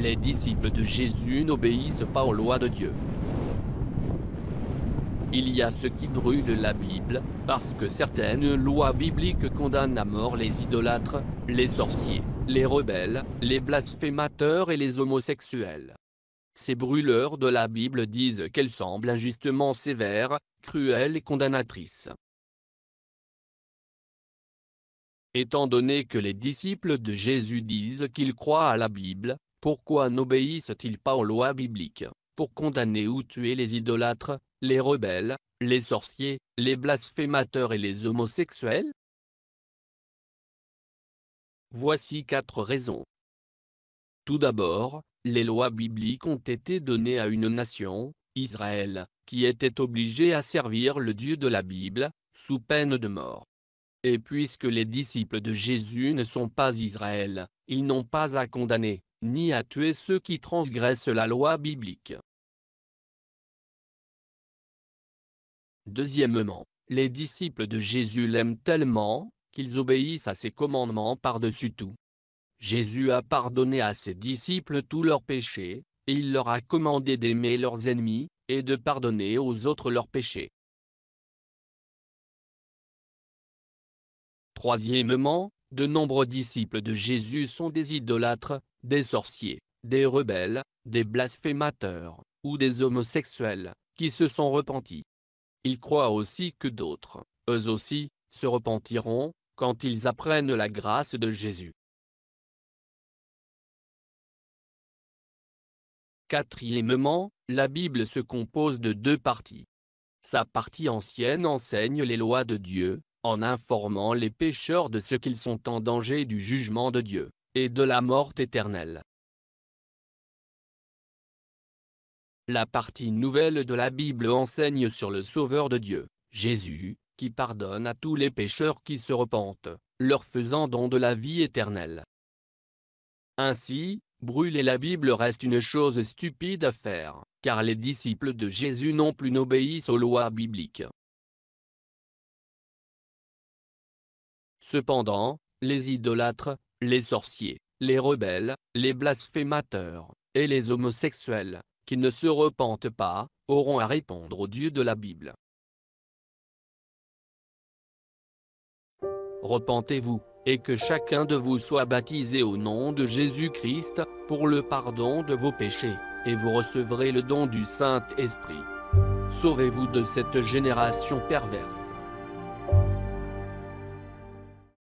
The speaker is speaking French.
les disciples de Jésus n'obéissent pas aux lois de Dieu. Il y a ceux qui brûlent la Bible, parce que certaines lois bibliques condamnent à mort les idolâtres, les sorciers, les rebelles, les blasphémateurs et les homosexuels. Ces brûleurs de la Bible disent qu'elles semblent injustement sévères, cruelles et condamnatrices. Étant donné que les disciples de Jésus disent qu'ils croient à la Bible, pourquoi n'obéissent-ils pas aux lois bibliques Pour condamner ou tuer les idolâtres, les rebelles, les sorciers, les blasphémateurs et les homosexuels Voici quatre raisons. Tout d'abord, les lois bibliques ont été données à une nation, Israël, qui était obligée à servir le Dieu de la Bible, sous peine de mort. Et puisque les disciples de Jésus ne sont pas Israël, ils n'ont pas à condamner, ni à tuer ceux qui transgressent la loi biblique. Deuxièmement, les disciples de Jésus l'aiment tellement qu'ils obéissent à ses commandements par-dessus tout. Jésus a pardonné à ses disciples tous leurs péchés, et il leur a commandé d'aimer leurs ennemis, et de pardonner aux autres leurs péchés. Troisièmement, de nombreux disciples de Jésus sont des idolâtres, des sorciers, des rebelles, des blasphémateurs, ou des homosexuels, qui se sont repentis. Ils croient aussi que d'autres, eux aussi, se repentiront, quand ils apprennent la grâce de Jésus. Quatrièmement, la Bible se compose de deux parties. Sa partie ancienne enseigne les lois de Dieu, en informant les pécheurs de ce qu'ils sont en danger du jugement de Dieu et de la mort éternelle. La partie nouvelle de la Bible enseigne sur le Sauveur de Dieu, Jésus, qui pardonne à tous les pécheurs qui se repentent, leur faisant don de la vie éternelle. Ainsi, brûler la Bible reste une chose stupide à faire, car les disciples de Jésus n'ont plus n'obéissent aux lois bibliques. Cependant, les idolâtres, les sorciers, les rebelles, les blasphémateurs, et les homosexuels, qui ne se repentent pas, auront à répondre au Dieu de la Bible. Repentez-vous, et que chacun de vous soit baptisé au nom de Jésus-Christ, pour le pardon de vos péchés, et vous recevrez le don du Saint-Esprit. Sauvez-vous de cette génération perverse.